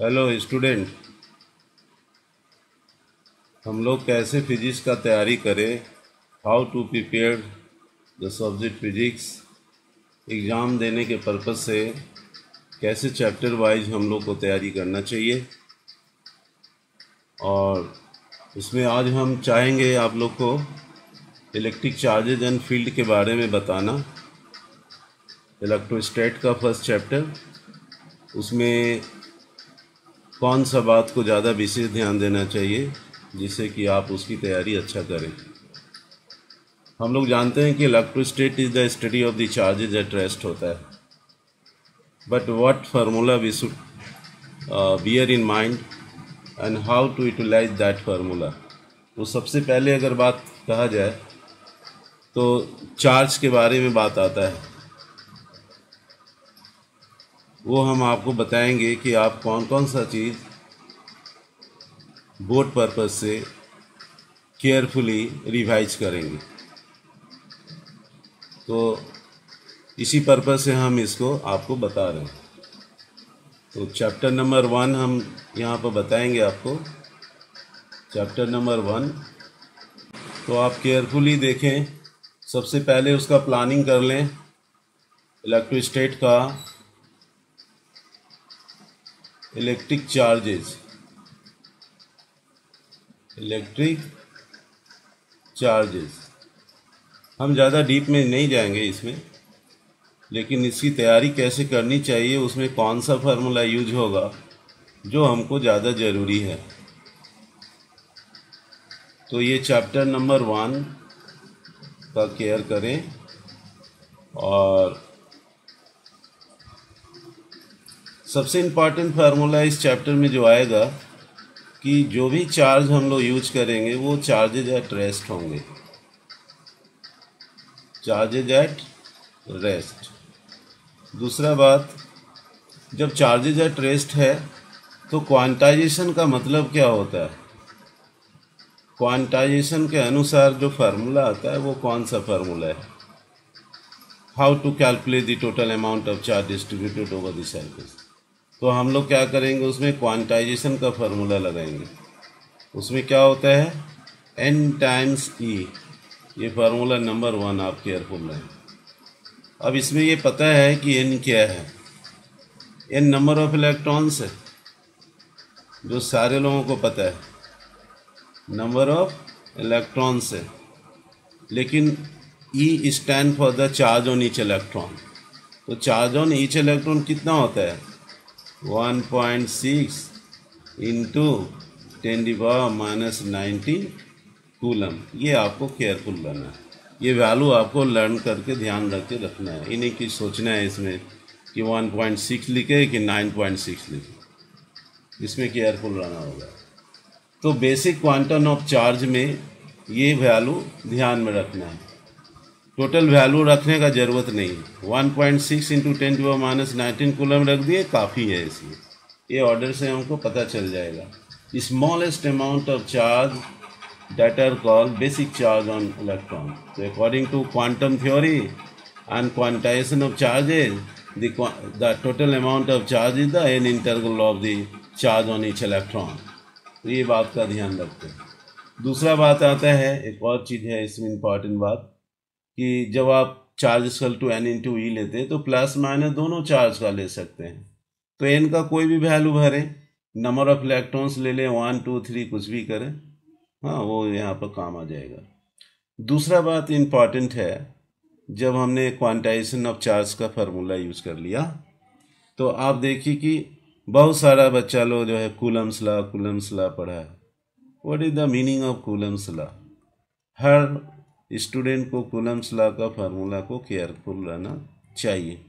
Hello student हम लोग कैसे फिजिक्स का तैयारी करें how to prepare the subject physics exam देने के पर्पज़ से कैसे चैप्टर वाइज हम लोग को तैयारी करना चाहिए और उसमें आज हम चाहेंगे आप लोग को इलेक्ट्रिक चार्जेज एंड फील्ड के बारे में बताना इलेक्ट्रोस्टेट का फर्स्ट चैप्टर उसमें कौन सा बात को ज़्यादा विशेष ध्यान देना चाहिए जिससे कि आप उसकी तैयारी अच्छा करें हम लोग जानते हैं कि electrostatics is the study of the charges at rest होता है but what formula we should bear in mind and how to utilize that formula तो सबसे पहले अगर बात कहा जाए तो चार्ज के बारे में बात आता है वो हम आपको बताएंगे कि आप कौन कौन सा चीज़ बोर्ड पर्पज से केयरफुली रिवाइज करेंगे तो इसी पर्पज से हम इसको आपको बता रहे हैं तो चैप्टर नंबर वन हम यहाँ पर बताएंगे आपको चैप्टर नंबर वन तो आप केयरफुली देखें सबसे पहले उसका प्लानिंग कर लें इलेक्ट्रोस्टेट का इलेक्ट्रिक चार्जेस इलेक्ट्रिक चार्जेस हम ज़्यादा डीप में नहीं जाएंगे इसमें लेकिन इसकी तैयारी कैसे करनी चाहिए उसमें कौन सा फार्मूला यूज होगा जो हमको ज़्यादा ज़रूरी है तो ये चैप्टर नंबर वन का केयर करें और सबसे इम्पॉर्टेंट फार्मूला इस चैप्टर में जो आएगा कि जो भी चार्ज हम लोग यूज करेंगे वो चार्जेज एट रेस्ट होंगे चार्जेज एट रेस्ट दूसरा बात जब चार्जेज एट रेस्ट है तो क्वांटाइजेशन का मतलब क्या होता है क्वांटाइजेशन के अनुसार जो फार्मूला आता है वो कौन सा फार्मूला है how to calculate the total amount of charge distributed over the circuit तो हम लोग क्या करेंगे उसमें क्वांटाइजेशन का फार्मूला लगाएंगे उसमें क्या होता है एन टाइम्स ई ये फार्मूला नंबर वन आप केयरफुल रहें अब इसमें ये पता है कि एन क्या है एन नंबर ऑफ इलेक्ट्रॉन्स है जो सारे लोगों को पता है नंबर ऑफ इलेक्ट्रॉन्स है लेकिन e stand for the charge on each electron तो चार्ज ऑन ईच इलेक्ट्रॉन कितना होता है one point six into ten the power minus nineteen coulomb ये आपको केयरफुल बनना है ये वैल्यू आपको लर्न करके ध्यान रख के रखना है इन्हें कि सोचना है इसमें कि 1.6 लिखे कि 9.6 लिखे इसमें केयरफुल रहना होगा तो बेसिक क्वांटम ऑफ चार्ज में ये वैल्यू ध्यान में रखना है टोटल वैल्यू रखने का ज़रूरत नहीं है one point six into ten to minus nineteen coulomb रख दिए काफ़ी है इसलिए ये ऑर्डर से हमको पता चल जाएगा smallest amount of charge that are call basic charge on electron तो according to quantum theory and quantization of charges the total amount of charge charge is the n interval of the charge on each तो ये बात का ध्यान रखते हैं दूसरा बात आता है एक और चीज़ है इसमें इम्पॉर्टेंट बात कि जब आप charge equal to n into e लेते हैं तो प्लस माइनस दोनों चार्ज का ले सकते हैं तो एन का कोई भी वैल्यू भरें नंबर ऑफ इलेक्ट्रॉन्स ले लें वन टू थ्री कुछ भी करें हाँ वो यहाँ पर काम आ जाएगा दूसरा बात इम्पॉर्टेंट है जब हमने क्वांटाइजेशन ऑफ चार्ज का फार्मूला यूज़ कर लिया तो आप देखिए कि बहुत सारा बच्चा लोग जो है कूलम्स ला कूलम्स ला पढ़ा है what is the meaning of Coulomb's law हर स्टूडेंट को कुलम्स ला का फार्मूला को केयरफुल रहना चाहिए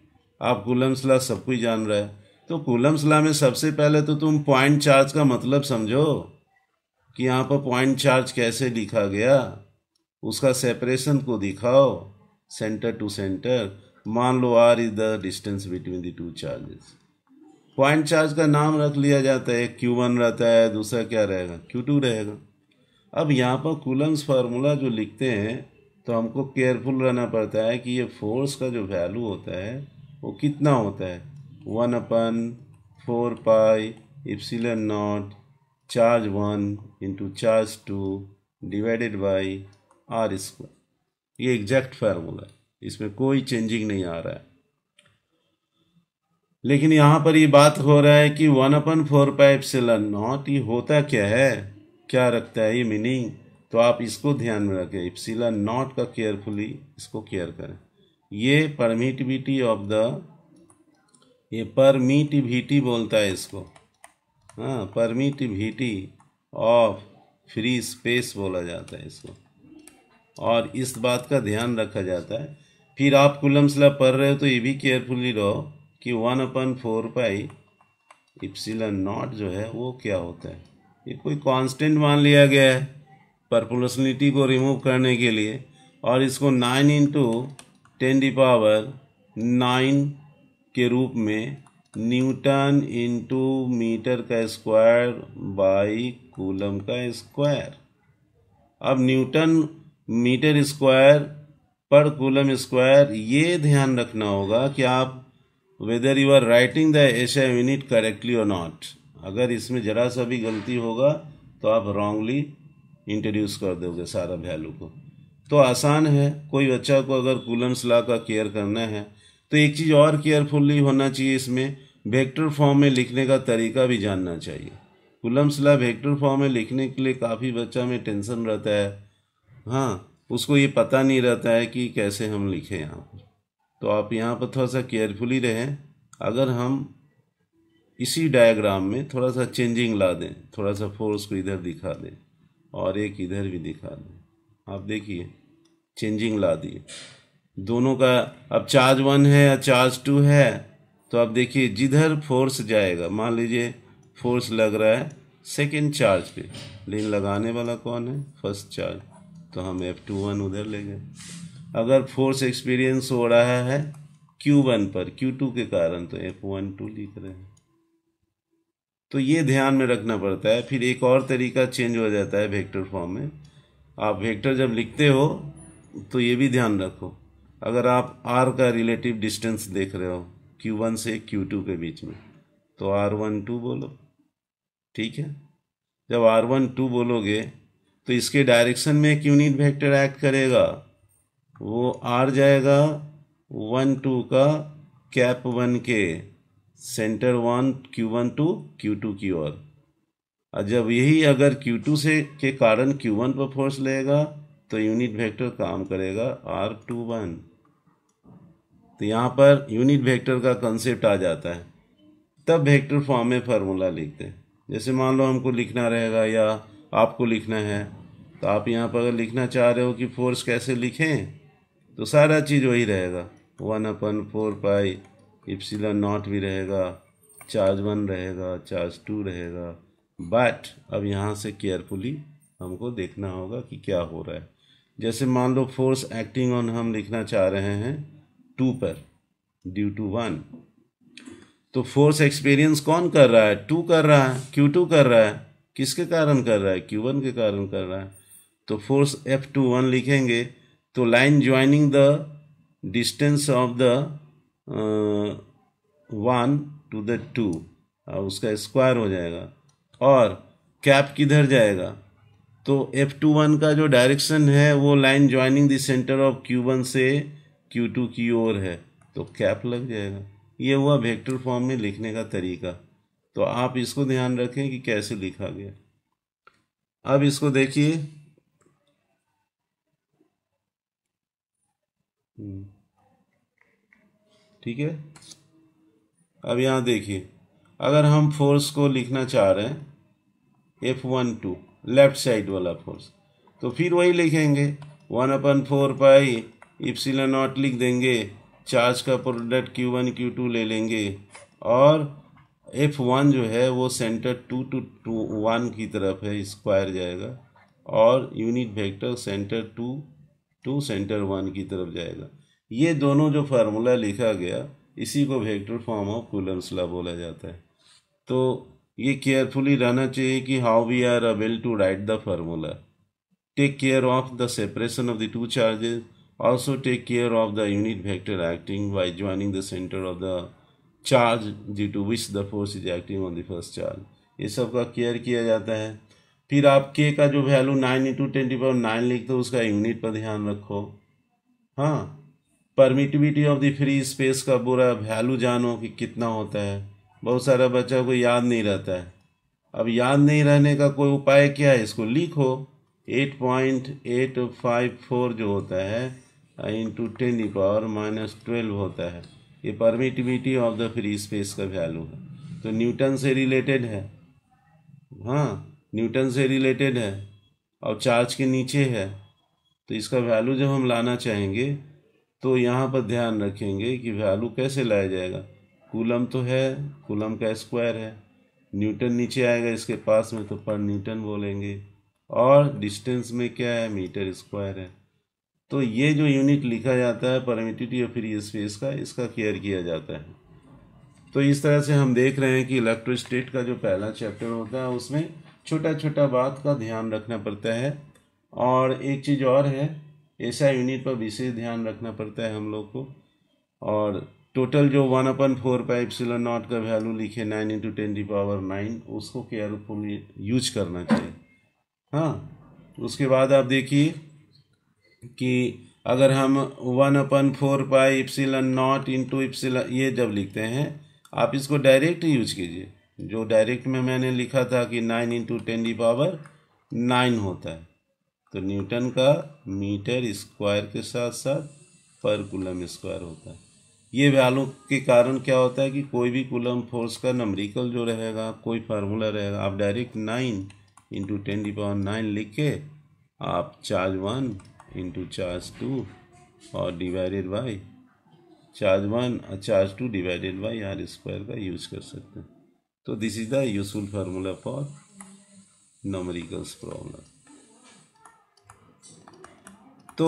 आप कुलम्स ला सब कुछ जान रहे हैं तो कुलम्स ला में सबसे पहले तो तुम पॉइंट चार्ज का मतलब समझो कि यहाँ पर पॉइंट चार्ज कैसे लिखा गया उसका सेपरेशन को दिखाओ सेंटर टू सेंटर मान लो r is the distance between the two charges point charge का नाम रख लिया जाता है क्यू वन रहता है दूसरा क्या रहेगा क्यू टू रहेगा अब यहाँ पर कूलम्स फार्मूला जो लिखते हैं तो हमको केयरफुल रहना पड़ता है कि ये फोर्स का जो वैल्यू होता है वो कितना होता है one upon four pi epsilon naught charge one into charge two divided by are square ये एग्जैक्ट फार्मूला है इसमें कोई चेंजिंग नहीं आ रहा है लेकिन यहाँ पर ये बात हो रहा है कि वन अपन फोर पाई से नॉट ये होता क्या है क्या रखता है ये मीनिंग तो आप इसको ध्यान में रखें इप्सिला नॉट का केयरफुली इसको केयर करें ये परमिटिविटी ऑफ द ये परमिटिविटी बोलता है इसको हाँ परमिटिविटी ऑफ फ्री स्पेस बोला जाता है इसको और इस बात का ध्यान रखा जाता है फिर आप कुलम्सला पढ़ रहे हो तो ये भी केयरफुली रहो कि one upon four pi epsilon naught जो है वो क्या होता है ये कोई कांस्टेंट मान लिया गया है परपुलसनिटी को रिमूव करने के लिए और इसको nine into ten the power nine के रूप में न्यूटन इंटू मीटर का स्क्वायर बाई कूलम का स्क्वायर अब न्यूटन मीटर स्क्वायर पर कूलम स्क्वायर ये ध्यान रखना होगा कि आप whether you are writing the SI unit correctly और नॉट अगर इसमें ज़रा सा भी गलती होगा तो आप रॉन्गली इंट्रोड्यूस कर दोगे सारा वैल्यू को तो आसान है कोई बच्चा को अगर कूलम्स लॉ का केयर करना है तो एक चीज़ और केयरफुली होना चाहिए इसमें वेक्टर फॉर्म में लिखने का तरीका भी जानना चाहिए कूलम्स लॉ वेक्टर फॉर्म में लिखने के लिए काफ़ी बच्चा में टेंशन रहता है हाँ उसको ये पता नहीं रहता है कि कैसे हम लिखें यहाँ पर तो आप यहाँ पर थोड़ा सा केयरफुली रहें अगर हम इसी डायग्राम में थोड़ा सा चेंजिंग ला दें थोड़ा सा फोर्स को इधर दिखा दें और एक इधर भी दिखा दें आप देखिए चेंजिंग ला दिए दोनों का अब चार्ज वन है या चार्ज टू है तो आप देखिए जिधर फोर्स जाएगा मान लीजिए फोर्स लग रहा है सेकेंड चार्ज पे लेकिन लगाने वाला कौन है फर्स्ट चार्ज तो हम एफ टू वन उधर ले गए अगर फोर्स एक्सपीरियंस हो रहा है क्यू वन पर क्यू टू के कारण तो एफ वन टू लिख रहे हैं तो ये ध्यान में रखना पड़ता है फिर एक और तरीका चेंज हो जाता है वेक्टर फॉर्म में आप वेक्टर जब लिखते हो तो ये भी ध्यान रखो अगर आप आर का रिलेटिव डिस्टेंस देख रहे हो क्यू वन से क्यू टू के बीच में तो आर वन टू बोलो ठीक है जब आर वन टू बोलोगे तो इसके डायरेक्शन में एक यूनिट वेक्टर एक्ट करेगा वो आर जाएगा वन टू का कैप वन के centre one q one two q two की ओर और जब यही अगर क्यू टू से के कारण क्यू वन पर फोर्स लेगा तो यूनिट वेक्टर काम करेगा आर टू वन तो यहाँ पर यूनिट वेक्टर का कंसेप्ट आ जाता है तब वेक्टर फॉर्म में फार्मूला लिखते हैं जैसे मान लो हमको लिखना रहेगा या आपको लिखना है तो आप यहाँ पर अगर लिखना चाह रहे हो कि फोर्स कैसे लिखें तो सारा चीज़ वही रहेगा one upon four pi epsilon naught भी रहेगा चार्ज वन रहेगा चार्ज टू रहेगा बट अब यहाँ से केयरफुली हमको देखना होगा कि क्या हो रहा है जैसे मान लो फोर्स एक्टिंग ऑन हम लिखना चाह रहे हैं टू पर ड्यू टू वन तो फोर्स एक्सपीरियंस कौन कर रहा है टू कर रहा है क्यू टू कर रहा है किसके कारण कर रहा है क्यू वन के कारण कर रहा है तो फोर्स एफ टू वन लिखेंगे तो line joining the distance of the one two the two उसका स्क्वायर हो जाएगा और कैप किधर जाएगा तो एफ टू वन का जो डायरेक्शन है वो line joining the centre of q one से क्यू टू की ओर है तो कैप लग जाएगा ये हुआ वेक्टर फॉर्म में लिखने का तरीका तो आप इसको ध्यान रखें कि कैसे लिखा गया अब इसको देखिए हम्म। ठीक है अब यहाँ देखिए अगर हम फोर्स को लिखना चाह रहे हैं F one two left side वाला फोर्स तो फिर वही लिखेंगे one upon four pi epsilon naught लिख देंगे चार्ज का product q one q two ले लेंगे और एफ वन जो है वो centre two to two one की तरफ है स्क्वायर जाएगा और unit vector centre two to centre one की तरफ जाएगा ये दोनों जो फार्मूला लिखा गया इसी को वेक्टर फॉर्म ऑफ कूलम्स बोला जाता है तो ये केयरफुली रहना चाहिए कि how we are able to write the formula take care of the separation of the two charges also take care of the unit vector acting by joining the centre of the charge due to which the force is acting on the first charge ये सब का care किया जाता है फिर आप के का जो value nine into twenty five nine लिखते हो उसका यूनिट पर ध्यान रखो हाँ permittivity of the free space का पूरा वैल्यू जानो कि कितना होता है बहुत सारा बच्चा को याद नहीं रहता है अब याद नहीं रहने का कोई उपाय क्या है इसको लिखो eight point eight five four जो होता है into ten power minus twelve होता है ये permittivity of the free space का वैल्यू है तो न्यूटन से रिलेटेड है हाँ न्यूटन से रिलेटेड है और चार्ज के नीचे है तो इसका वैल्यू जब हम लाना चाहेंगे तो यहाँ पर ध्यान रखेंगे कि वैल्यू कैसे लाया जाएगा कूलम तो है कूलम का स्क्वायर है न्यूटन नीचे आएगा इसके पास में तो पर न्यूटन बोलेंगे और डिस्टेंस में क्या है मीटर स्क्वायर है तो ये जो यूनिट लिखा जाता है परमिटिटी या फ्री स्पेस का इसका केयर किया जाता है तो इस तरह से हम देख रहे हैं कि इलेक्ट्रोस्टेट का जो पहला चैप्टर होता है उसमें छोटा छोटा बात का ध्यान रखना पड़ता है और एक चीज़ और है ऐसा यूनिट पर विशेष ध्यान रखना पड़ता है हम लोग को और टोटल जो one upon four pi epsilon naught का वैल्यू लिखे nine into ten the power nine उसको केयरफुल यूज करना चाहिए हाँ उसके बाद आप देखिए कि अगर हम one upon four pi epsilon naught into epsilon ये जब लिखते हैं आप इसको डायरेक्ट यूज कीजिए जो डायरेक्ट में मैंने लिखा था कि nine into ten the power nine होता है तो न्यूटन का मीटर स्क्वायर के साथ साथ पर कुलम स्क्वायर होता है ये वैल्यू के कारण क्या होता है कि कोई भी कुलम फोर्स का नमरिकल जो रहेगा कोई फार्मूला रहेगा आप direct nine into ten the power nine लिख के आप charge one into charge two और डिवाइडेड बाई चार्ज वन और charge two divided by are square का यूज कर सकते हैं तो this is the useful formula for numericals problem तो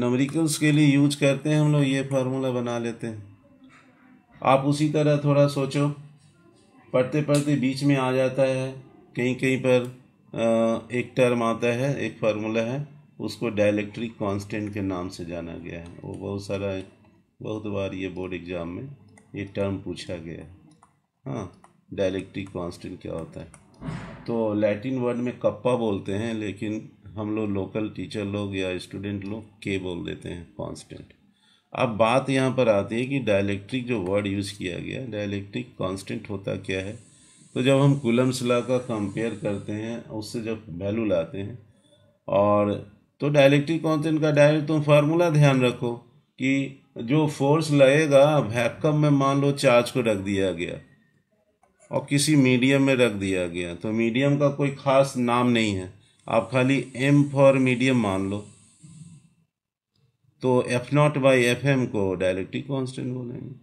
नमरिकल्स के लिए यूज करते हैं हम लोग ये फार्मूला बना लेते हैं आप उसी तरह थोड़ा सोचो पढ़ते पढ़ते बीच में आ जाता है कहीं कहीं पर एक टर्म आता है एक फार्मूला है उसको डायलेक्ट्रिक कांस्टेंट के नाम से जाना गया है वो बहुत सारा बहुत बार ये बोर्ड एग्ज़ाम में ये टर्म पूछा गया है हाँ डायलेक्ट्रिक कांस्टेंट क्या होता है तो लैटिन वर्ड में कप्पा बोलते हैं लेकिन हम लोग लोकल टीचर लोग या स्टूडेंट लोग के बोल देते हैं कांस्टेंट अब बात यहाँ पर आती है कि डायलैक्ट्रिक जो वर्ड यूज़ किया गया डायलैक्ट्रिक कांस्टेंट होता क्या है तो जब हम कुलम्स शिला का कंपेयर करते हैं उससे जब वैल्यू लाते हैं और तो डायलैक्ट्रिक कांस्टेंट का डायरेक्ट तुम फार्मूला ध्यान रखो कि जो फोर्स लगेगा वैक्यूम में मान लो चार्ज को रख दिया गया और किसी मीडियम में रख दिया गया तो मीडियम का कोई ख़ास नाम नहीं है आप खाली एम फॉर मीडियम मान लो तो F naught by F m को डायरेक्टली कॉन्स्टेंट बोलेंगे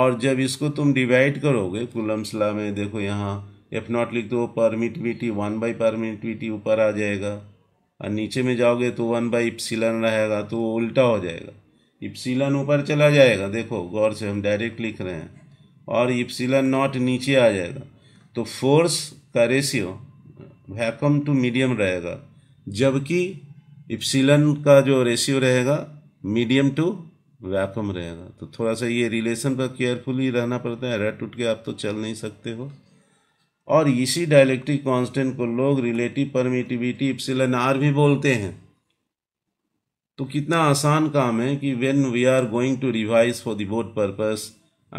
और जब इसको तुम डिवाइड करोगे कुलम्स में देखो यहाँ एफ नॉट लिख दो परमिटिविटी वन बाई परमिटिविटी ऊपर आ जाएगा और नीचे में जाओगे तो वन बाई इप्सिलन रहेगा तो वो उल्टा हो जाएगा इप्सिलन ऊपर चला जाएगा देखो गौर से हम डायरेक्ट लिख रहे हैं और इप्सिलन नॉट नीचे आ जाएगा तो फोर्स का रेशियो वैकम टू मीडियम रहेगा जबकि इप्सिलन का जो रेशियो रहेगा मीडियम टू वैकम रहेगा तो थोड़ा सा ये रिलेशन पर केयरफुली रहना पड़ता है रट उठ के आप तो चल नहीं सकते हो और इसी डायलेक्ट्रिक कांस्टेंट को लोग रिलेटिव परमिटिविटी इप्सिलन आर भी बोलते हैं तो कितना आसान काम है कि when we are going to revise for the board purpose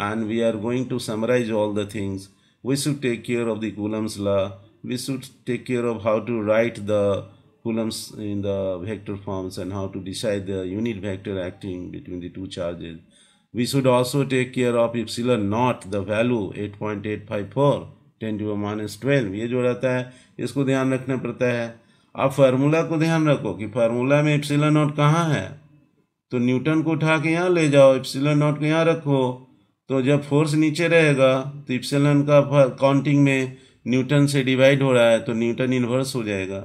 and we are going to summarize all the things we should take care of the Coulomb's law we should take care of how to write the coulombs in the vector forms and how to decide the unit vector acting between the two charges. We should also take care of epsilon naught the value 8.854 10 to minus 12 ye jo rehta hai isko dhyan rakhna padta hai aap formula ko dhyan rakho ki formula mein epsilon naught kahan hai तो newton को उठा के यहाँ ले जाओ इप्सिलन not को यहाँ रखो तो जब फोर्स नीचे रहेगा तो इप्सिलन का काउंटिंग में न्यूटन से डिवाइड हो रहा है तो न्यूटन इन्वर्स हो जाएगा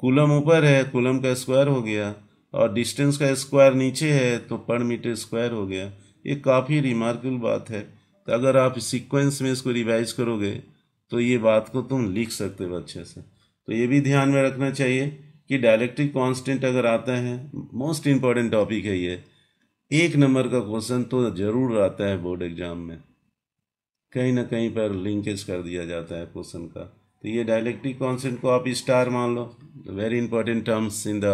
कूलम ऊपर है कुलम का स्क्वायर हो गया और डिस्टेंस का स्क्वायर नीचे है तो पर मीटर स्क्वायर हो गया ये काफ़ी रिमार्केबल बात है तो अगर आप सीक्वेंस में इसको रिवाइज करोगे तो ये बात को तुम लिख सकते हो अच्छे से तो ये भी ध्यान में रखना चाहिए कि डायरेक्ट्रिक कांस्टेंट अगर आता है मोस्ट इम्पॉर्टेंट टॉपिक है ये एक नंबर का क्वेश्चन तो ज़रूर आता है बोर्ड एग्जाम में कहीं ना कहीं पर लिंकेज कर दिया जाता है क्वेश्चन का तो ये डायलेक्ट्रिक कॉन्सेंट को आप स्टार मान लो very important terms in the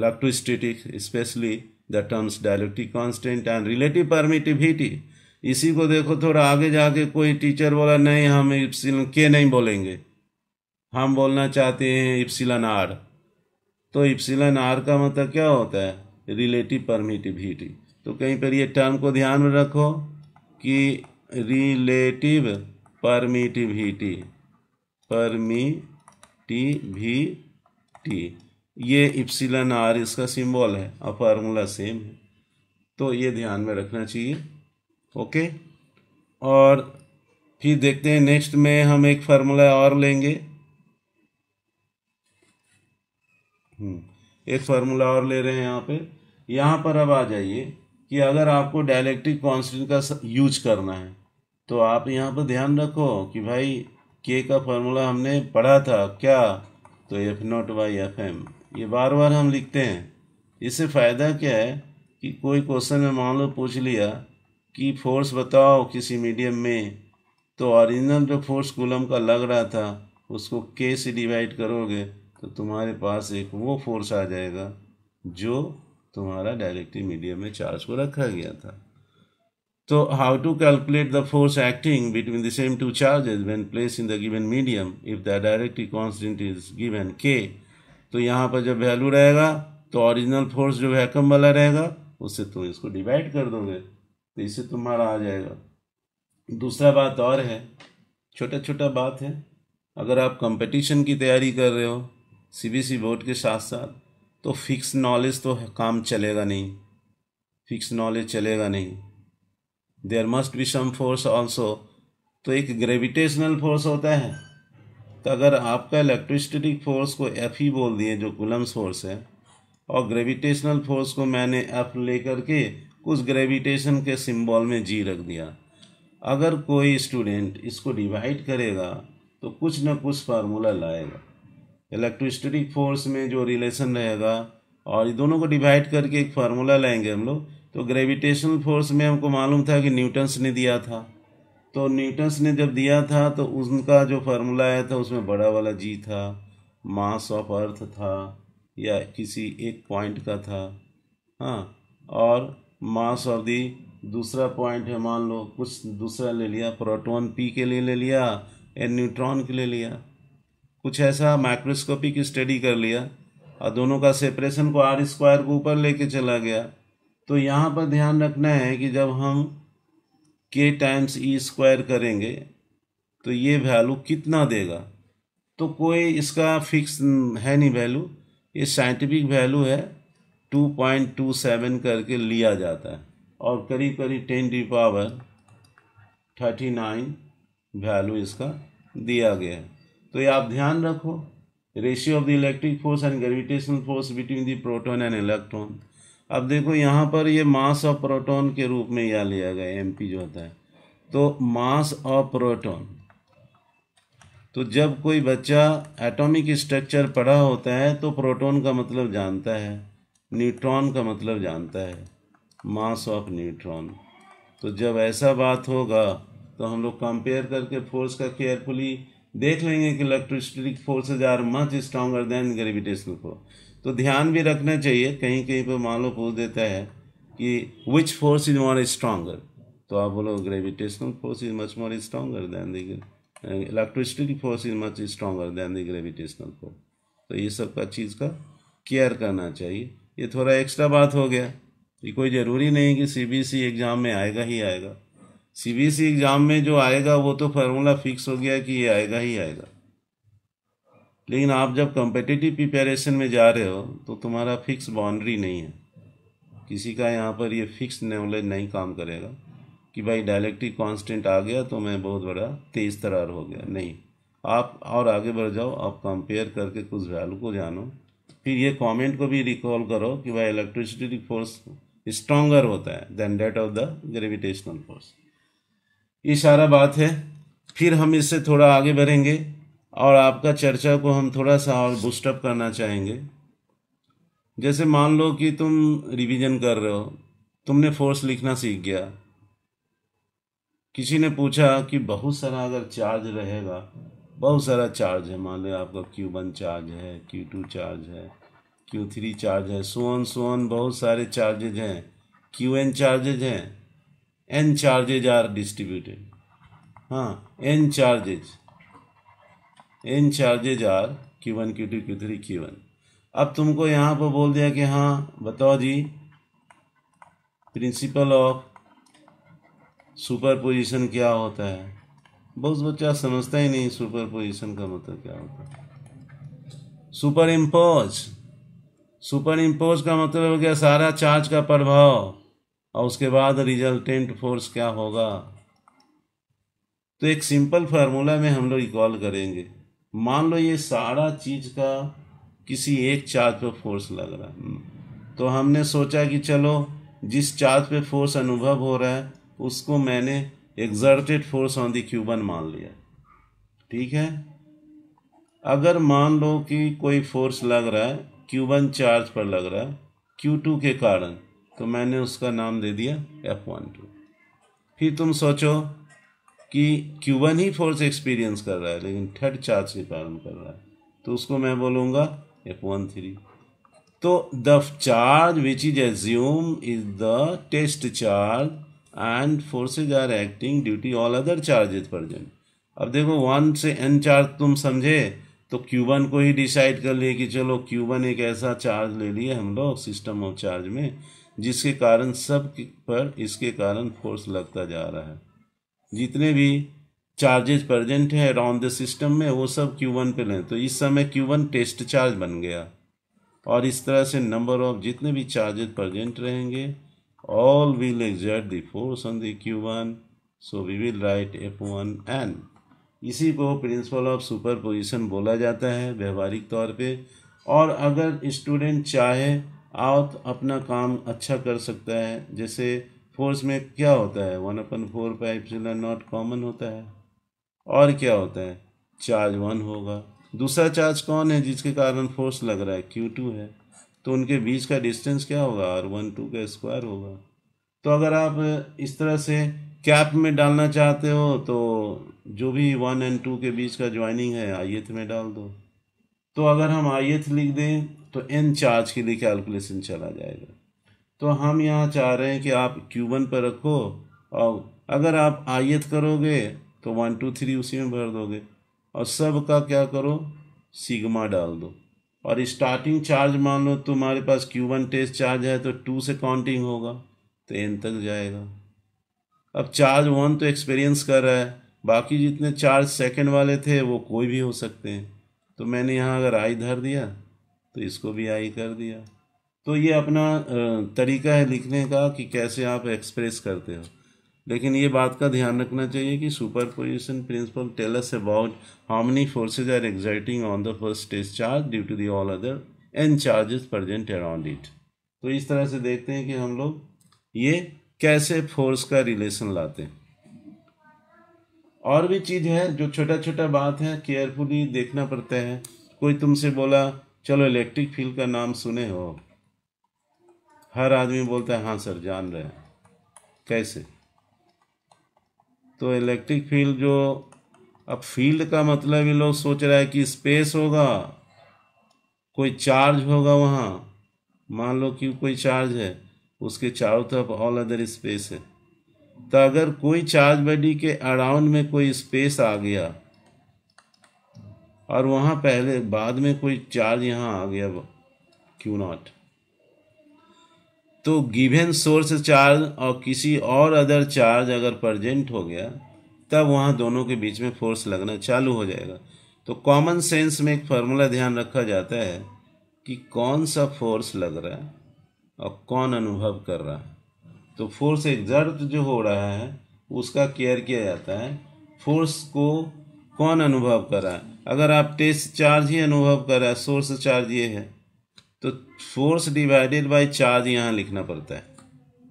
electrostatic specially the terms dielectric constant and relative permittivity इसी को देखो थोड़ा आगे जाके कोई टीचर बोला नहीं हम इप्सिलन के नहीं बोलेंगे हम बोलना चाहते हैं इप्सिलन आर तो इप्सिलन आर का मतलब क्या होता है रिलेटिव परमिटिविटी तो कहीं पर ये टर्म को ध्यान में रखो कि रिलेटिव परमिटिविटी परमिटिविटी ये इप्सिलन आर इसका सिंबल है और फार्मूला सेम है तो ये ध्यान में रखना चाहिए ओके और फिर देखते हैं नेक्स्ट में हम एक फार्मूला और लेंगे हम्म, एक फार्मूला और ले रहे हैं यहाँ पे यहाँ पर अब आ जाइए कि अगर आपको डायलेक्ट्रिक कॉन्स्टेंट का यूज करना है तो आप यहाँ पर ध्यान रखो कि भाई के का फॉर्मूला हमने पढ़ा था क्या तो F naught by F m ये बार बार हम लिखते हैं इससे फ़ायदा क्या है कि कोई क्वेश्चन में मान लो पूछ लिया कि फोर्स बताओ किसी मीडियम में तो ओरिजिनल जो फोर्स कूलम का लग रहा था उसको के से डिवाइड करोगे तो तुम्हारे पास एक वो फोर्स आ जाएगा जो तुम्हारा डायरेक्टली मीडियम में चार्ज को रखा गया था So how to calculate the force acting between the same two charges when placed in the given medium if the directive constant is given k तो यहाँ पर जब वैल्यू रहेगा तो ओरिजिनल फोर्स जो वैकम वाला रहेगा उससे तुम इसको डिवाइड कर दोगे तो इससे तुम्हारा आ जाएगा दूसरा बात और है छोटा छोटा बात है अगर आप कंपटीशन की तैयारी कर रहे हो सीबीसी बोर्ड के साथ साथ तो फिक्स नॉलेज तो काम चलेगा नहीं फिक्स नॉलेज चलेगा नहीं there must be some force also तो एक ग्रेविटेशनल फोर्स होता है तो अगर आपका इलेक्ट्रिस्टिक फोर्स को एफ ही बोल दिए जो कुलम्स फोर्स है और ग्रेविटेशनल फोर्स को मैंने एफ लेकर के कुछ ग्रेविटेशन के सिंबल में जी रख दिया अगर कोई स्टूडेंट इसको डिवाइड करेगा तो कुछ ना कुछ फार्मूला लाएगा इलेक्ट्रिस्टिक फोर्स में जो रिलेशन रहेगा और ये दोनों को डिवाइड करके एक फार्मूला लाएंगे हम लोग तो ग्रेविटेशन फोर्स में हमको मालूम था कि न्यूटन्स ने दिया था तो न्यूटन्स ने जब दिया था तो उनका जो फार्मूला आया था उसमें बड़ा वाला जी था मास ऑफ अर्थ था या किसी एक पॉइंट का था हाँ और मास ऑफ दी दूसरा पॉइंट है मान लो कुछ दूसरा ले लिया प्रोटॉन पी के लिए ले लिया या न्यूट्रॉन के ले लिया कुछ ऐसा माइक्रोस्कोपिक स्टडी कर लिया और दोनों का सेपरेशन को आर स्क्वायर के ऊपर लेके चला गया तो यहाँ पर ध्यान रखना है कि जब हम के टाइम्स ई स्क्वायर करेंगे तो ये वैल्यू कितना देगा तो कोई इसका फिक्स है नहीं वैल्यू ये साइंटिफिक वैल्यू है टू पॉइंट टू सेवन करके लिया जाता है और करीब करीब ten the power thirty nine value इसका दिया गया है तो ये आप ध्यान रखो ratio of the electric force and gravitational force between the proton and electron अब देखो यहाँ पर ये मास ऑफ प्रोटॉन के रूप में यह लिया गया एम जो होता है तो मास ऑफ प्रोटॉन तो जब कोई बच्चा एटॉमिक स्ट्रक्चर पढ़ा होता है तो प्रोटॉन का मतलब जानता है न्यूट्रॉन का मतलब जानता है मास ऑफ न्यूट्रॉन तो जब ऐसा बात होगा तो हम लोग कंपेयर करके फोर्स का केयरफुली देख लेंगे कि electrostatic forces are much stronger than gravitational force तो ध्यान भी रखना चाहिए कहीं कहीं पर मान लो पूछ देता है कि which force is more stronger तो आप बोलो gravitational force is much more stronger than the electricity force is much stronger than the gravitational force तो ये सब का चीज़ का केयर करना चाहिए ये थोड़ा एक्स्ट्रा बात हो गया ये कोई ज़रूरी नहीं कि सी बी सी एग्ज़ाम में आएगा ही आएगा सी बी सी एग्ज़ाम में जो आएगा वो तो फार्मूला फिक्स हो गया कि ये आएगा ही आएगा लेकिन आप जब कम्पिटिटिव प्रिपेरेशन में जा रहे हो तो तुम्हारा फिक्स बाउंड्री नहीं है किसी का यहाँ पर ये फिक्स नॉलेज नहीं काम करेगा कि भाई डायलेक्टिक कांस्टेंट आ गया तो मैं बहुत बड़ा तेज तरार हो गया नहीं आप और आगे बढ़ जाओ आप कंपेयर करके कुछ वैल्यू को जानो फिर ये कमेंट को भी रिकॉल करो कि भाई इलेक्ट्रिसिटी फोर्स स्ट्रॉन्गर होता है than that of the gravitational force ये सारा बात है फिर हम इससे थोड़ा आगे बढ़ेंगे और आपका चर्चा को हम थोड़ा सा और बूस्टअप करना चाहेंगे जैसे मान लो कि तुम रिवीजन कर रहे हो तुमने फोर्स लिखना सीख गया किसी ने पूछा कि बहुत सारा अगर चार्ज रहेगा बहुत सारा चार्ज है मान लो आपका क्यू वन चार्ज है क्यू टू चार्ज है क्यू थ्री चार्ज है सोन सोन बहुत सारे चार्जेज हैं क्यू एन चार्जेज हैं एन चार्जेज आर डिस्ट्रीब्यूटेड हाँ n charges in charges are q one q two q three q one अब तुमको यहाँ पर बोल दिया कि हाँ बताओ जी प्रिंसिपल ऑफ सुपर पोजिशन क्या होता है बहुत बच्चा समझता ही नहीं सुपर पोजिशन का मतलब क्या होता है सुपर इम्पोज सुपर इम्पोज का मतलब हो गया सारा चार्ज का प्रभाव और उसके बाद रिजल्टेंट फोर्स क्या होगा तो एक सिंपल फार्मूला में हम लोग इक्वल करेंगे मान लो ये सारा चीज़ का किसी एक चार्ज पे फोर्स लग रहा है हम्म। तो हमने सोचा कि चलो जिस चार्ज पे फोर्स अनुभव हो रहा है उसको मैंने exerted force on the q one मान लिया ठीक है अगर मान लो कि कोई फोर्स लग रहा है क्यूबन चार्ज पर लग रहा है क्यू टू के कारण तो मैंने उसका नाम दे दिया एफ वन टू फिर तुम सोचो कि क्यूबन ही फोर्स एक्सपीरियंस कर रहा है लेकिन थर्ड चार्ज के कारण कर रहा है तो उसको मैं बोलूँगा एफ वन थ्री तो the charge which is assume is the test charge and forces are acting due to all other charges present अब देखो वन से एन चार्ज तुम समझे तो क्यूबन को ही डिसाइड कर लिए कि चलो क्यूबन एक ऐसा चार्ज ले लिए हम लोग सिस्टम ऑफ चार्ज में जिसके कारण सब पर इसके कारण फोर्स लगता जा रहा है जितने भी चार्जेस प्रेजेंट है अराउंड द सिस्टम में वो सब क्यू वन पे लें तो इस समय क्यू वन टेस्ट चार्ज बन गया और इस तरह से नंबर ऑफ जितने भी चार्जेस प्रेजेंट रहेंगे all will exert the force on the q one so we will write F one n इसी को प्रिंसिपल ऑफ सुपर पोजिशन बोला जाता है व्यवहारिक तौर पे और अगर स्टूडेंट चाहे और अपना काम अच्छा कर सकता है जैसे फोर्स में क्या होता है one upon four pi epsilon naught common होता है और क्या होता है चार्ज वन होगा दूसरा चार्ज कौन है जिसके कारण फोर्स लग रहा है क्यू टू है तो उनके बीच का डिस्टेंस क्या होगा और वन टू का स्क्वायर होगा तो अगर आप इस तरह से कैप में डालना चाहते हो तो जो भी वन एंड टू के बीच का ज्वाइनिंग है एथ में डाल दो तो अगर हम एथ लिख दें तो एन चार्ज के लिए कैलकुलेशन चला जाएगा तो हम यहाँ चाह रहे हैं कि आप क्यू वन पर रखो और अगर आप आयत करोगे तो वन टू थ्री उसी में भर दोगे और सब का क्या करो सिग्मा डाल दो और स्टार्टिंग चार्ज मान लो तुम्हारे पास क्यू वन टेस्ट चार्ज है तो टू से काउंटिंग होगा तो एन तक जाएगा अब चार्ज वन तो एक्सपीरियंस कर रहा है बाकी जितने चार्ज सेकेंड वाले थे वो कोई भी हो सकते हैं तो मैंने यहाँ अगर आई धर दिया तो इसको भी आई कर दिया तो ये अपना तरीका है लिखने का कि कैसे आप एक्सप्रेस करते हो लेकिन ये बात का ध्यान रखना चाहिए कि superposition principle tells about how many forces are exciting on the first stage charge due to the all other and charges present around it तो इस तरह से देखते हैं कि हम लोग ये कैसे फोर्स का रिलेशन लाते हैं और भी चीज़ है जो छोटा छोटा बात है केयरफुली देखना पड़ता है कोई तुमसे बोला चलो इलेक्ट्रिक फील्ड का नाम सुने हो हर आदमी बोलता है हाँ सर जान रहे हैं कैसे तो इलेक्ट्रिक फील्ड जो अब फील्ड का मतलब ये लोग सोच रहा है कि स्पेस होगा कोई चार्ज होगा वहाँ मान लो कि कोई चार्ज है उसके चारों तरफ ऑल अदर स्पेस है तो अगर कोई चार्ज बॉडी के अराउंड में कोई स्पेस आ गया और वहाँ पहले बाद में कोई चार्ज यहाँ आ गया क्यों नॉट तो गिवेन सोर्स चार्ज और किसी और अदर चार्ज अगर प्रजेंट हो गया तब वहाँ दोनों के बीच में फोर्स लगना चालू हो जाएगा तो कॉमन सेंस में एक फार्मूला ध्यान रखा जाता है कि कौन सा फोर्स लग रहा है और कौन अनुभव कर रहा है तो फोर्स एग्जर्ट जो हो रहा है उसका केयर किया जाता है फोर्स को कौन अनुभव कर रहा है अगर आप टेस्ट चार्ज ही अनुभव कर रहा है सोर्स चार्ज ये है तो फोर्स डिवाइडेड बाय चार्ज यहाँ लिखना पड़ता है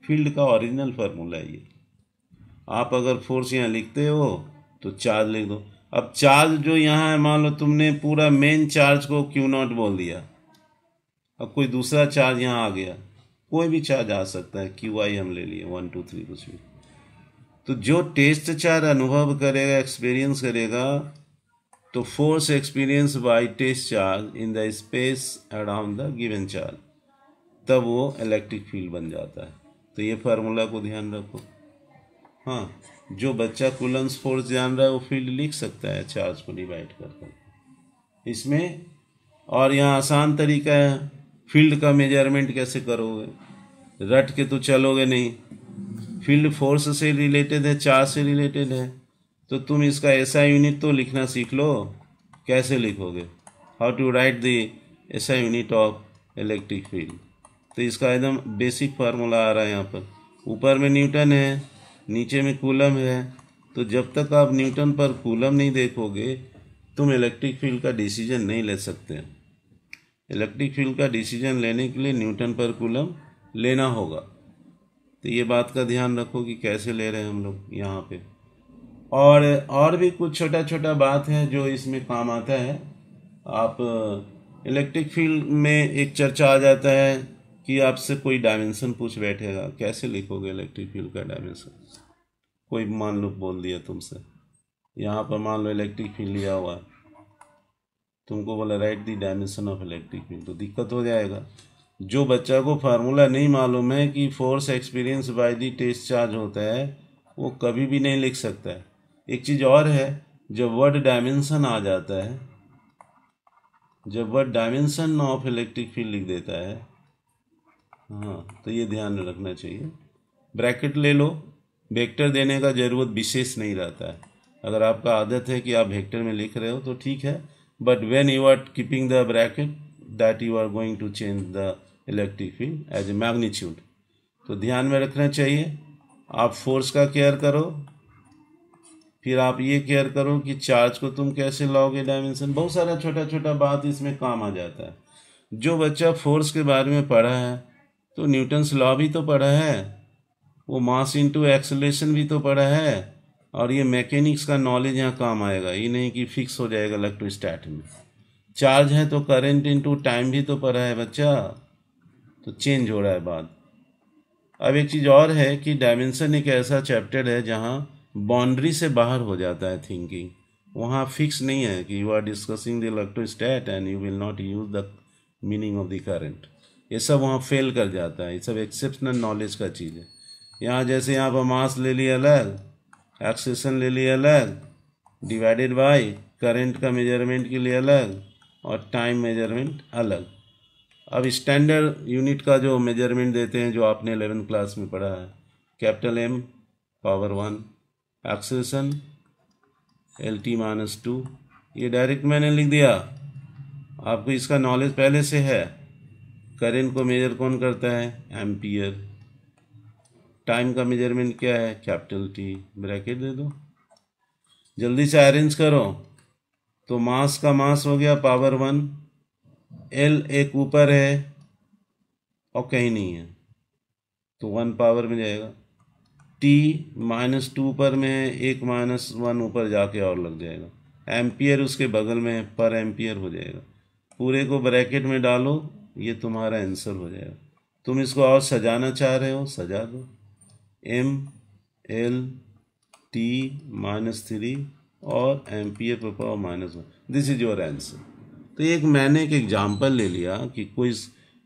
फील्ड का ओरिजिनल फार्मूला है ये आप अगर फोर्स यहाँ लिखते हो तो चार्ज लिख दो अब चार्ज जो यहाँ है मान लो तुमने पूरा मेन चार्ज को क्यू नॉट बोल दिया अब कोई दूसरा चार्ज यहाँ आ गया कोई भी चार्ज आ सकता है क्यू आई हम ले लिए वन टू थ्री कुछ भी तो जो टेस्ट चार्ज अनुभव करेगा एक्सपीरियंस करेगा तो force experience by test charge in the space around the given charge तब वो इलेक्ट्रिक फील्ड बन जाता है तो ये फार्मूला को ध्यान रखो हाँ जो बच्चा कूलंस फोर्स जान रहा है वो फील्ड लिख सकता है चार्ज को डिवाइड कर कर इसमें और यहाँ आसान तरीका है फील्ड का मेजरमेंट कैसे करोगे रट के तो चलोगे नहीं फील्ड फोर्स से रिलेटेड है चार्ज से रिलेटेड है तो तुम इसका ऐसा यूनिट तो लिखना सीख लो कैसे लिखोगे हाउ टू राइट दी ऐसा यूनिट ऑफ इलेक्ट्रिक फील्ड तो इसका एकदम बेसिक फार्मूला आ रहा है यहाँ पर ऊपर में न्यूटन है नीचे में कूलम है तो जब तक आप न्यूटन पर कूलम नहीं देखोगे तुम इलेक्ट्रिक फील्ड का डिसीजन नहीं ले सकते इलेक्ट्रिक फील्ड का डिसीजन लेने के लिए न्यूटन पर कूलम लेना होगा तो ये बात का ध्यान रखो कि कैसे ले रहे हैं हम लोग यहाँ पर और और भी कुछ छोटा छोटा बात है जो इसमें काम आता है आप इलेक्ट्रिक फील्ड में एक चर्चा आ जाता है कि आपसे कोई डायमेंशन पूछ बैठेगा कैसे लिखोगे इलेक्ट्रिक फील्ड का डायमेंशन कोई मान लो बोल दिया तुमसे यहाँ पर मान लो इलेक्ट्रिक फील्ड लिया हुआ है तुमको बोला write the dimension of electric field तो दिक्कत हो जाएगा जो बच्चा को फार्मूला नहीं मालूम है कि force experience by the test charge होता है वो कभी भी नहीं लिख सकता है एक चीज़ और है जब वर्ड डायमेंशन आ जाता है जब word dimension of electric field लिख देता है हाँ तो ये ध्यान में रखना चाहिए ब्रैकेट ले लो वेक्टर देने का ज़रूरत विशेष नहीं रहता है अगर आपका आदत है कि आप वेक्टर में लिख रहे हो तो ठीक है but when you are keeping the bracket that you are going to change the electric field as a magnitude तो ध्यान में रखना चाहिए आप फोर्स का केयर करो फिर आप ये केयर करो कि चार्ज को तुम कैसे लाओगे डायमेंशन बहुत सारा छोटा छोटा बात इसमें काम आ जाता है जो बच्चा फोर्स के बारे में पढ़ा है तो न्यूटन्स लॉ भी तो पढ़ा है वो मास इंटू एक्सलेशन भी तो पढ़ा है और ये मैकेनिक्स का नॉलेज यहाँ काम आएगा ये नहीं कि फिक्स हो जाएगा इलेक्ट्रोस्टैट में चार्ज है तो करंट इंटू टाइम भी तो पढ़ा है बच्चा तो चेंज हो रहा है बात अब एक चीज़ और है कि डायमेंशन एक ऐसा चैप्टर है जहाँ बाउंड्री से बाहर हो जाता है थिंकिंग वहाँ फिक्स नहीं है कि you are discussing the state and you will not use the meaning of the current ये सब वहाँ फेल कर जाता है ये सब एक्सेप्शनल नॉलेज का चीज़ है यहाँ जैसे यहाँ पर मास ले लिया अलग एक्सेसन ले लिया अलग डिवाइडेड बाय करंट का मेजरमेंट के लिए अलग और टाइम मेजरमेंट अलग अब स्टैंडर्ड यूनिट का जो मेजरमेंट देते हैं जो आपने एलेवेंथ क्लास में पढ़ा है कैपिटल एम पावर वन एक्सेसन एल टी माइनस टू ये डायरेक्ट मैंने लिख दिया आपको इसका नॉलेज पहले से है करेंट को मेजर कौन करता है एम्पियर टाइम का मेजरमेंट क्या है कैपिटल टी ब्रैकेट दे दो जल्दी से अरेंज करो तो मास का मास हो गया पावर वन एल एक ऊपर है और कहीं नहीं है तो वन पावर में जाएगा टी माइनस टू पर में एक माइनस वन ऊपर जाके और लग जाएगा एम्पियर उसके बगल में है पर एम्पियर हो जाएगा पूरे को ब्रैकेट में डालो ये तुम्हारा आंसर हो जाएगा तुम इसको और सजाना चाह रहे हो सजा दो M L T minus three और एम्पियर पर power minus one this is your answer तो एक मैंने एक एग्जाम्पल ले लिया कि कोई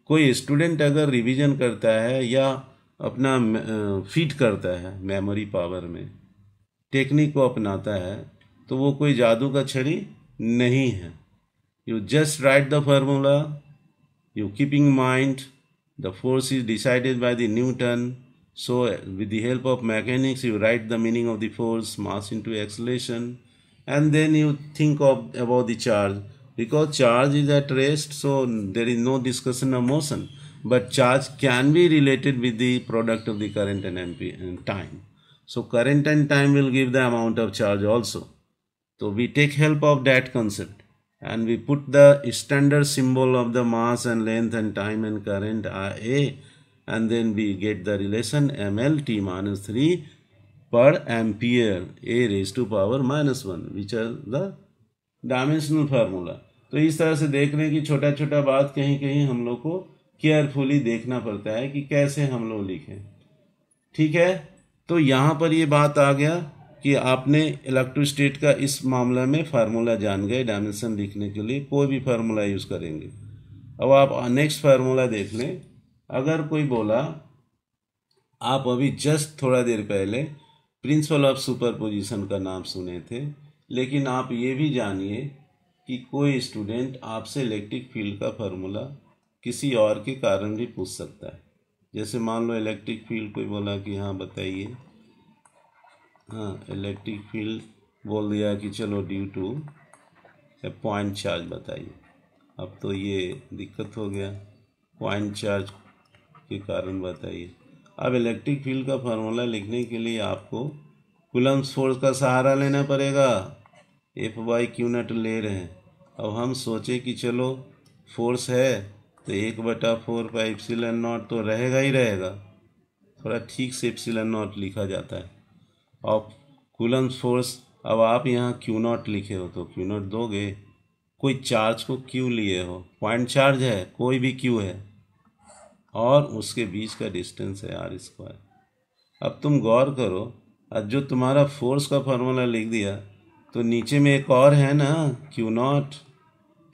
कोई स्टूडेंट अगर रिवीजन करता है या अपना फीट करता है मेमोरी पावर में टेक्निक को अपनाता है तो वो कोई जादू का छड़ी नहीं है you just write the formula you keeping mind the force is decided by the Newton so with the help of mechanics you write the meaning of the force mass to acceleration and then you think of about the charge because charge is at rest so there is no discussion of motion but charge can be related with the product of the current and, mp and time. So current and time will give the amount of charge also. So we take help of that concept and we put the standard symbol of the mass and length and time and current A and then we get the relation ml t minus 3 per ampere a raised to power minus 1 which is the dimensional formula तो इस तरह से देख रहे हैं कि छोटा छोटा बात कहीं कहीं हम लोग को केयरफुली देखना पड़ता है कि कैसे हम लोग लिखें ठीक है तो यहाँ पर ये बात आ गया कि आपने इलेक्ट्रोस्टेट का इस मामला में फार्मूला जान गए डायमेंशन लिखने के लिए कोई भी फार्मूला यूज़ करेंगे अब आप नेक्स्ट फार्मूला देख लें अगर कोई बोला आप अभी जस्ट थोड़ा देर पहले प्रिंसिपल ऑफ सुपरपोजिशन का नाम सुने थे लेकिन आप ये भी जानिए कि कोई स्टूडेंट आपसे इलेक्ट्रिक फील्ड का फार्मूला किसी और के कारण भी पूछ सकता है जैसे मान लो इलेक्ट्रिक फील्ड कोई बोला कि हाँ बताइए हाँ इलेक्ट्रिक फील्ड बोल दिया कि चलो ड्यू टू पॉइंट चार्ज बताइए अब तो ये दिक्कत हो गया पॉइंट चार्ज के कारण बताइए अब इलेक्ट्रिक फील्ड का फार्मूला लिखने के लिए आपको कुलम्स फोर्स का सहारा लेना पड़ेगा एफ बाई क्यू नट ले रहे हैं अब हम सोचें कि चलो फोर्स है तो एक बटा फोर का एप्सिलन नॉट तो रहेगा ही रहेगा थोड़ा ठीक से एप्सिलन नॉट लिखा जाता है और कूलम फोर्स अब आप यहाँ क्यू नॉट लिखे हो तो क्यू नॉट दोगे कोई चार्ज को क्यू लिए हो पॉइंट चार्ज है कोई भी क्यू है और उसके बीच का डिस्टेंस है आर स्क्वायर अब तुम गौर करो अब जो तुम्हारा फोर्स का फार्मूला लिख दिया तो नीचे में एक और है ना क्यू नॉट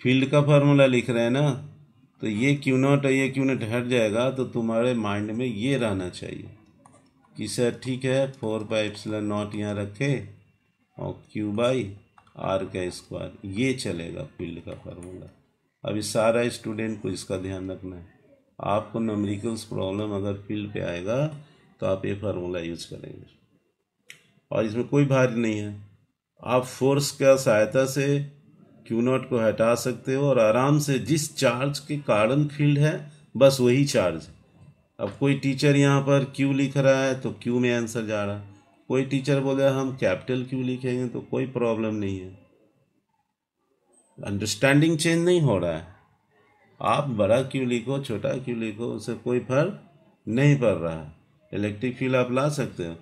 फील्ड का फार्मूला लिख रहे हैं ना तो ये क्यों नॉट है ये क्यों नॉट हट जाएगा तो तुम्हारे माइंड में ये रहना चाहिए कि सर ठीक है फोर बाई एप्सलन नॉट यहाँ रखे और क्यू बाई आर का स्क्वायर ये चलेगा फील्ड का फार्मूला अभी सारा स्टूडेंट को इसका ध्यान रखना है आपको नमरिकल्स प्रॉब्लम अगर फील्ड पे आएगा तो आप ये फार्मूला यूज करेंगे और इसमें कोई भारी नहीं है आप फोर्स का सहायता से क्यू नॉट को हटा सकते हो और आराम से जिस चार्ज के कारण फील्ड है बस वही चार्ज है अब कोई टीचर यहाँ पर क्यू लिख रहा है तो क्यू में आंसर जा रहा है कोई टीचर बोले हम कैपिटल क्यू लिखेंगे तो कोई प्रॉब्लम नहीं है अंडरस्टैंडिंग चेंज नहीं हो रहा है आप बड़ा क्यू लिखो छोटा क्यू लिखो उससे कोई फर्क नहीं पड़ रहा है इलेक्ट्रिक फील्ड आप ला सकते हो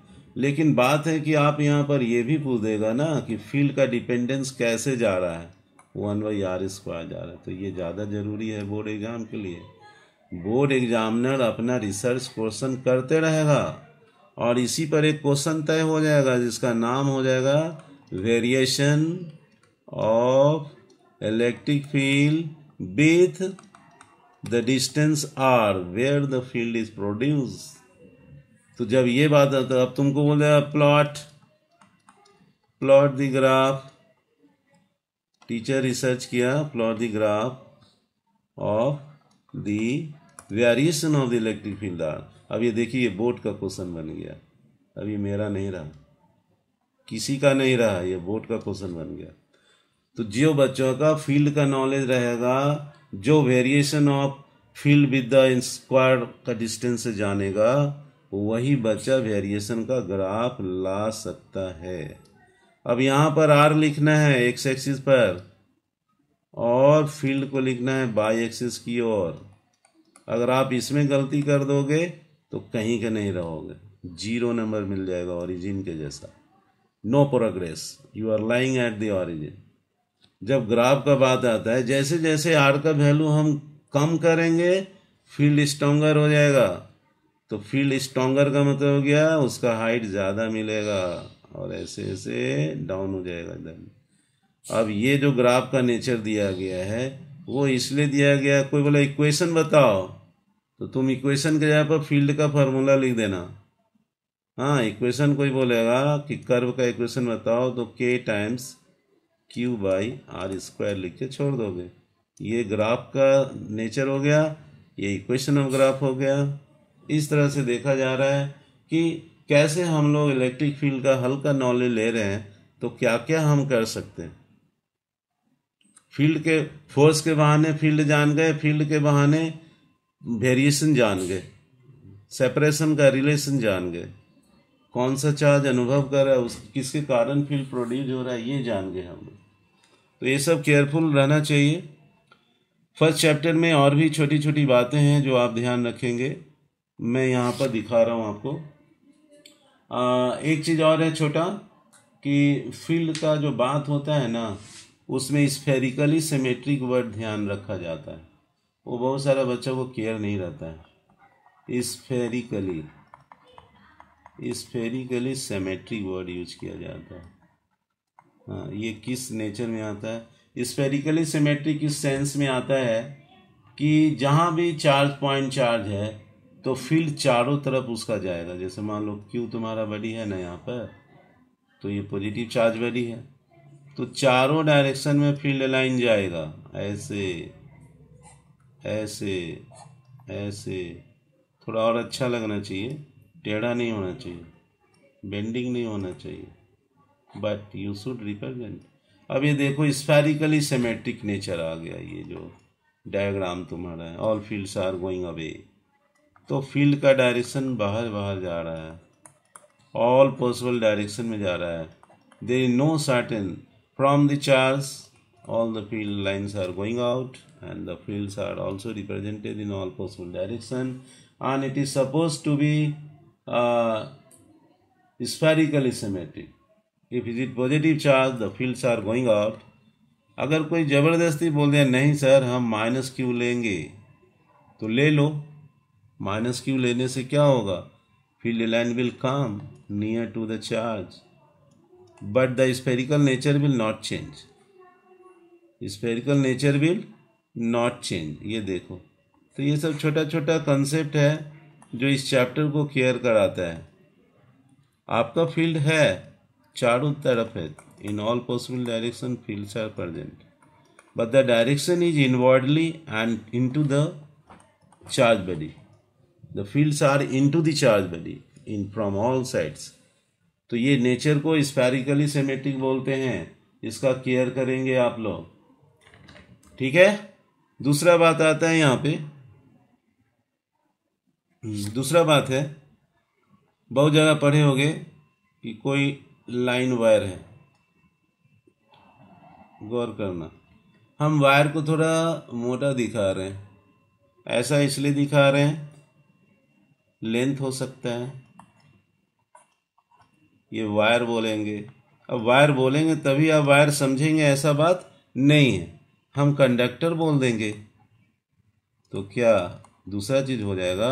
लेकिन बात है कि आप यहाँ पर यह भी पूछ देगा ना कि फील्ड का डिपेंडेंस कैसे जा रहा है वन बाई आर स्क्वायर जा रहा है तो ये ज़्यादा ज़रूरी है बोर्ड एग्ज़ाम के लिए बोर्ड एग्जामिनर अपना रिसर्च क्वेश्चन करते रहेगा और इसी पर एक क्वेश्चन तय हो जाएगा जिसका नाम हो जाएगा variation of electric field with the distance R where the field is produce तो जब ये बात आता अब तुमको बोले plot plot the graph teacher research किया plot the graph of the variation of the electric field R अब ये देखिए ये बोर्ड का क्वेश्चन बन गया अभी मेरा नहीं रहा किसी का नहीं रहा ये बोर्ड का क्वेश्चन बन गया तो जो बच्चों का फील्ड का नॉलेज रहेगा जो variation of field with the square का डिस्टेंस से जानेगा वही बच्चा वेरिएशन का ग्राफ ला सकता है अब यहाँ पर आर लिखना है एक्स एक्सिस पर और फील्ड को लिखना है बाई एक्सिस की ओर अगर आप इसमें गलती कर दोगे तो कहीं के नहीं रहोगे जीरो नंबर मिल जाएगा ओरिजिन के जैसा no progress you are lying at the origin जब ग्राफ का बात आता है जैसे जैसे आर का वैल्यू हम कम करेंगे फील्ड स्ट्रोंगर हो जाएगा तो फील्ड स्ट्रोंगर का मतलब हो गया उसका हाइट ज़्यादा मिलेगा और ऐसे ऐसे डाउन हो जाएगा धन अब ये जो ग्राफ का नेचर दिया गया है वो इसलिए दिया गया कोई बोला इक्वेशन बताओ तो तुम इक्वेशन के जगह पर फील्ड का फॉर्मूला लिख देना हाँ इक्वेशन कोई बोलेगा कि कर्व का इक्वेशन बताओ तो K times Q by are square लिख के छोड़ दोगे ये ग्राफ का नेचर हो गया ये इक्वेशन ऑफ ग्राफ हो गया इस तरह से देखा जा रहा है कि कैसे हम लोग इलेक्ट्रिक फील्ड का हल्का नॉलेज ले रहे हैं तो क्या क्या हम कर सकते हैं फील्ड के फोर्स के बहाने फील्ड जान गए फील्ड के बहाने वेरिएशन जान गए सेपरेशन का रिलेशन जान गए कौन सा चार्ज अनुभव कर रहा है उस किसके कारण फील्ड प्रोड्यूस हो रहा है ये जान गए हम लोग तो ये सब केयरफुल रहना चाहिए फर्स्ट चैप्टर में और भी छोटी छोटी बातें हैं जो आप ध्यान रखेंगे मैं यहाँ पर दिखा रहा हूँ आपको एक चीज़ और है छोटा कि फील्ड का जो बात होता है ना उसमें स्फेरिकली सिमेट्रिक वर्ड ध्यान रखा जाता है वो बहुत सारा बच्चों को केयर नहीं रहता है spherically spherically symmetric word use किया जाता है हाँ ये किस नेचर में आता है स्फेरिकली सिमेट्रिक इस सेंस में आता है कि जहाँ भी चार्ज पॉइंट चार्ज है तो फील्ड चारों तरफ उसका जाएगा जैसे मान लो क्यू तुम्हारा बड़ी है ना यहाँ पर तो ये पॉजिटिव चार्ज बड़ी है तो चारों डायरेक्शन में फील्ड लाइन जाएगा ऐसे ऐसे ऐसे थोड़ा और अच्छा लगना चाहिए टेढ़ा नहीं होना चाहिए बेंडिंग नहीं होना चाहिए बट यू शुड रिप्रेजेंट अब ये देखो स्पेरिकली सेमेट्रिक नेचर आ गया ये जो डायग्राम तुम्हारा है all fields are going away तो फील्ड का डायरेक्शन बाहर बाहर जा रहा है ऑल पॉसिबल डायरेक्शन में जा रहा है there is no certain from the charge all the field lines are going out and the fields are also represented in all possible direction and it is suppose to be spherically symmetric if is it positive charge the fields are going out अगर कोई जबरदस्ती बोल दे नहीं sir हम minus Q लेंगे तो ले लो minus Q लेने से क्या होगा field line will come near to the charge but the spherical nature will not change spherical nature will not change ये देखो तो ये सब छोटा छोटा कंसेप्ट है जो इस चैप्टर को क्लियर कराता है आपका फील्ड है चारों तरफ है in all possible direction fields are present but the direction is and into the charge body the fields are into charge valley in from all sides तो ये नेचर को स्पेरिकली सेमेटिक बोलते हैं इसका care करेंगे आप लोग ठीक है दूसरा बात आता है यहाँ पे हम्म, दूसरा बात है बहुत जगह पढ़े होंगे कि कोई लाइन वायर है गौर करना हम वायर को थोड़ा मोटा दिखा रहे हैं ऐसा इसलिए दिखा रहे हैं लेंथ हो सकता है ये वायर बोलेंगे अब वायर बोलेंगे तभी आप वायर समझेंगे ऐसा बात नहीं है हम कंडक्टर बोल देंगे तो क्या दूसरा चीज़ हो जाएगा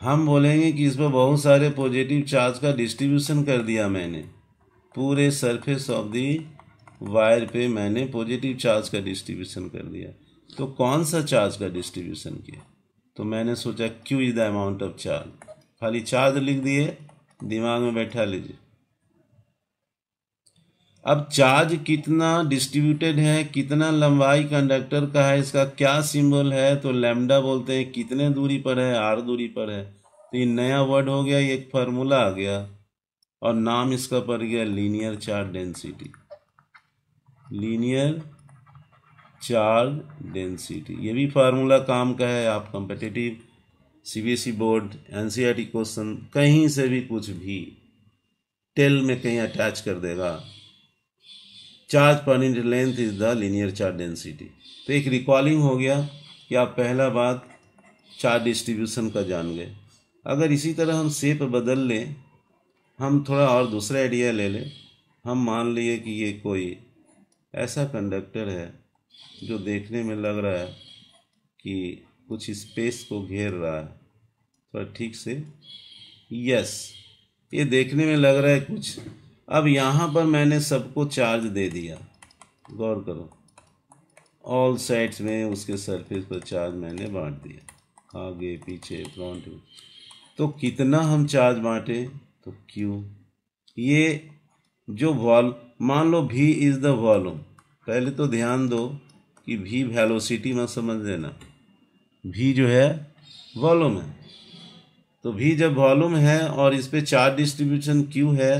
हम बोलेंगे कि इस पर बहुत सारे पॉजिटिव चार्ज का डिस्ट्रीब्यूशन कर दिया मैंने पूरे सरफेस ऑफ दी वायर पे मैंने पॉजिटिव चार्ज का डिस्ट्रीब्यूशन कर दिया तो कौन सा चार्ज का डिस्ट्रीब्यूशन किया तो मैंने सोचा Q is the amount of charge खाली चार्ज लिख दिए दिमाग में बैठा लीजिए अब चार्ज कितना डिस्ट्रीब्यूटेड है कितना लंबाई कंडक्टर का है इसका क्या सिंबल है तो लैम्डा बोलते हैं कितने दूरी पर है आर दूरी पर है तो ये नया वर्ड हो गया ये एक फार्मूला आ गया और नाम इसका पड़ गया linear charge density linear charge density ये भी फार्मूला काम का है आप as CBSE board NCERT question कहीं से भी कुछ भी टेल में कहीं अटैच कर देगा चार्ज पर unit length is the linear charge density तो एक रिकॉलिंग हो गया कि आप पहला बात चार्ज डिस्ट्रीब्यूशन का जान गए अगर इसी तरह हम सेप बदल लें हम थोड़ा और दूसरा आइडिया ले लें हम मान लिए कि ये कोई ऐसा कंडक्टर है जो देखने में लग रहा है कि कुछ स्पेस को घेर रहा है थोड़ा तो ठीक से यस ये देखने में लग रहा है कुछ अब यहाँ पर मैंने सबको चार्ज दे दिया गौर करो ऑल साइड्स में उसके सरफेस पर चार्ज मैंने बांट दिया आगे पीछे फ्रंट में तो कितना हम चार्ज बांटे तो क्यों ये जो वॉल मान लो भी इज़ द वॉल्यूम पहले तो ध्यान दो कि भी वेलोसिटी मत समझ लेना भी जो है वॉल्यूम है तो भी जब वॉल्यूम है और इस पर चार्ज डिस्ट्रीब्यूशन क्यू है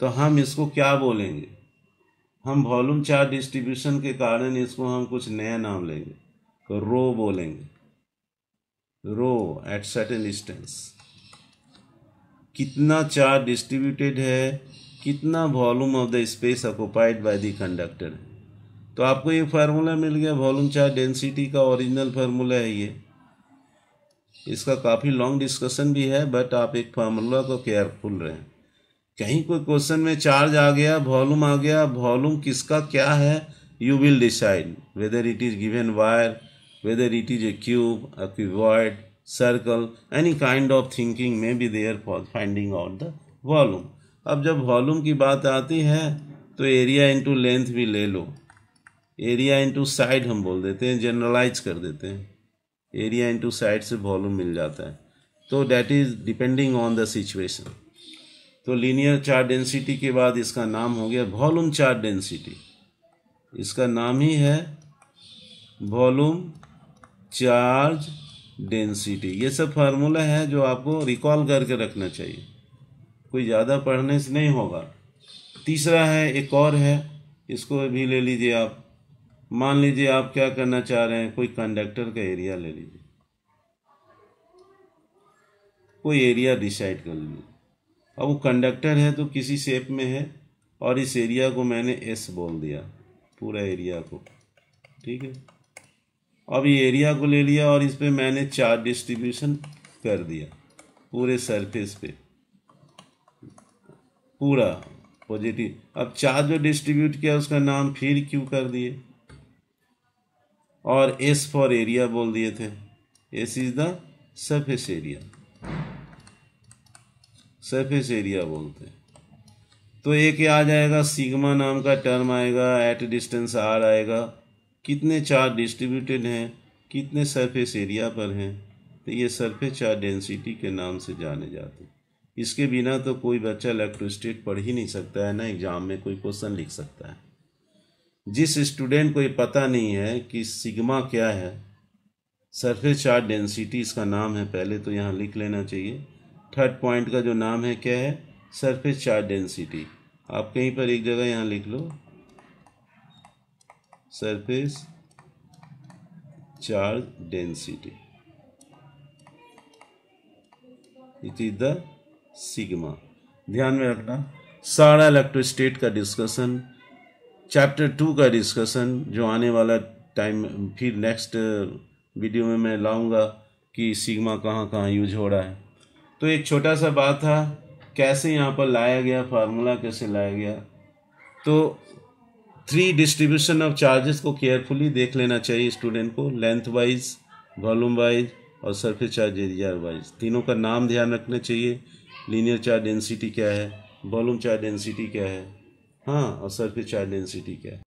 तो हम इसको क्या बोलेंगे हम वॉल्यूम चार्ज डिस्ट्रीब्यूशन के कारण इसको हम कुछ नया नाम लेंगे तो रो बोलेंगे रो एट सर्टेन डिस्टेंस कितना चार्ज डिस्ट्रीब्यूटेड है कितना volume of the space occupied by the conductor है तो आपको ये फार्मूला मिल गया वॉल्यूम चार्ज डेंसिटी का ओरिजिनल फार्मूला है ये इसका काफ़ी लॉन्ग डिस्कशन भी है बट आप एक फार्मूला को केयरफुल रहें कहीं कोई क्वेश्चन में चार्ज आ गया वॉल्यूम आ गया वॉल्यूम किसका क्या है you will decide whether it is given wire whether it is a cube and circle any kind of thinking में be there for finding out the volume अब जब वॉल्यूम की बात आती है तो एरिया इंटू लेंथ भी ले लो एरिया इंटू साइड हम बोल देते हैं जनरलाइज कर देते हैं एरिया इंटू साइड से वॉल्यूम मिल जाता है तो that is depending on the situation तो लीनियर चार्ज डेंसिटी के बाद इसका नाम हो गया वॉल्यूम चार्ज डेंसिटी इसका नाम ही है वॉल्यूम चार्ज डेंसिटी ये सब फार्मूला है जो आपको रिकॉल करके रखना चाहिए कोई ज़्यादा पढ़ने से नहीं होगा तीसरा है एक और है इसको भी ले लीजिए आप मान लीजिए आप क्या करना चाह रहे हैं कोई कंडक्टर का एरिया ले लीजिए कोई एरिया डिसाइड कर लीजिए अब वो कंडक्टर है तो किसी शेप में है और इस एरिया को मैंने एस बोल दिया पूरा एरिया को ठीक है अब ये एरिया को ले लिया और इस पर मैंने चार डिस्ट्रीब्यूशन कर दिया पूरे सरफेस पे पूरा पॉजिटिव अब चार जो डिस्ट्रीब्यूट किया उसका नाम फिर क्यों कर दिए और एस फॉर एरिया बोल दिए थे S is the surface area surface area बोलते हैं तो एक आ जाएगा सिग्मा नाम का टर्म आएगा एट डिस्टेंस आर आएगा कितने चार डिस्ट्रीब्यूटेड हैं कितने सरफेस एरिया पर हैं तो ये सरफेस चार्ज डेंसिटी के नाम से जाने जाते हैं इसके बिना तो कोई बच्चा इलेक्ट्रोस्टेट पढ़ ही नहीं सकता है ना एग्ज़ाम में कोई क्वेश्चन लिख सकता है जिस स्टूडेंट को ये पता नहीं है कि सिग्मा क्या है सरफेस चार्ज डेंसिटी इसका नाम है पहले तो यहाँ लिख लेना चाहिए थर्ड पॉइंट का जो नाम है क्या है सरफेस चार्ज डेंसिटी आप कहीं पर एक जगह यहाँ लिख लो surface charge density it is the sigma ध्यान में रखना सारा इलेक्ट्रोस्टेट का डिस्कशन चैप्टर टू का डिस्कशन जो आने वाला टाइम फिर नेक्स्ट वीडियो uh, में मैं लाऊंगा कि सिग्मा कहाँ कहाँ यूज हो रहा है तो एक छोटा सा बात था कैसे यहाँ पर लाया गया फार्मूला कैसे लाया गया तो थ्री डिस्ट्रीब्यूशन ऑफ चार्जेस को केयरफुली देख लेना चाहिए स्टूडेंट को लेंथ वाइज वॉलूम वाइज और सरफेस चार्ज एरिया वाइज तीनों का नाम ध्यान रखना चाहिए लीनियर चार्ज डेंसिटी क्या है वॉलूम चार्ज डेंसिटी क्या है हाँ और सर्फिस चाइल्ड डेंसिटी क्या है